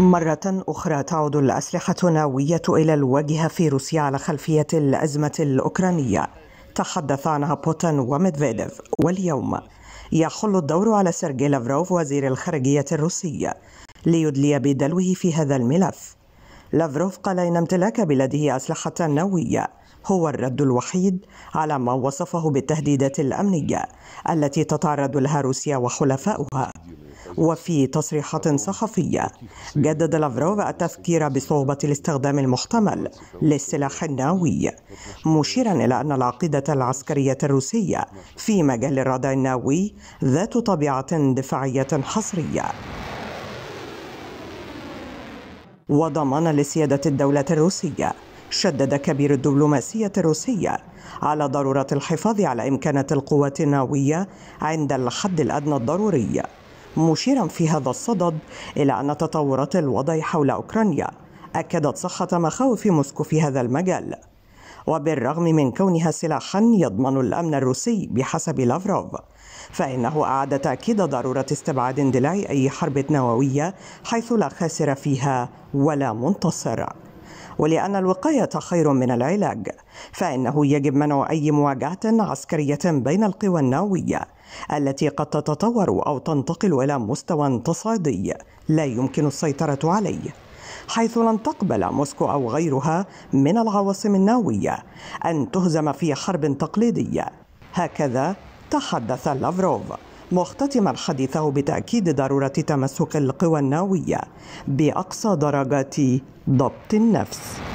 مرة أخرى تعود الأسلحة النووية إلى الواجهة في روسيا على خلفية الأزمة الأوكرانية تحدث عنها بوتين وميدفيديف واليوم يحل الدور على سيرجي لافروف وزير الخارجية الروسي ليدلي بدلوه في هذا الملف لافروف قال إن امتلاك بلاده أسلحة نووية هو الرد الوحيد على ما وصفه بالتهديدات الأمنية التي تتعرض لها روسيا وحلفاؤها وفي تصريحات صحفية جدد لافروف التفكير بصعوبة الاستخدام المحتمل للسلاح النووي مشيرا إلى أن العقيدة العسكرية الروسية في مجال الردع النووي ذات طبيعة دفاعية حصرية وضمانا لسيادة الدولة الروسية شدد كبير الدبلوماسية الروسية على ضرورة الحفاظ على إمكانات القوات النووية عند الحد الأدنى الضروري مشيرا في هذا الصدد إلى أن تطورات الوضع حول أوكرانيا أكدت صحة مخاوف موسكو في هذا المجال وبالرغم من كونها سلاحا يضمن الأمن الروسي بحسب لافروف فإنه أعاد تأكيد ضرورة استبعاد اندلاع أي حرب نووية حيث لا خاسر فيها ولا منتصر ولأن الوقاية خير من العلاج فإنه يجب منع أي مواجهة عسكرية بين القوى النووية التي قد تتطور أو تنتقل إلى مستوى تصعيدي لا يمكن السيطرة عليه حيث لن تقبل موسكو أو غيرها من العواصم النووية أن تهزم في حرب تقليدية هكذا تحدث لافروف مختتما حديثه بتأكيد ضرورة تمسك القوى النووية بأقصى درجات ضبط النفس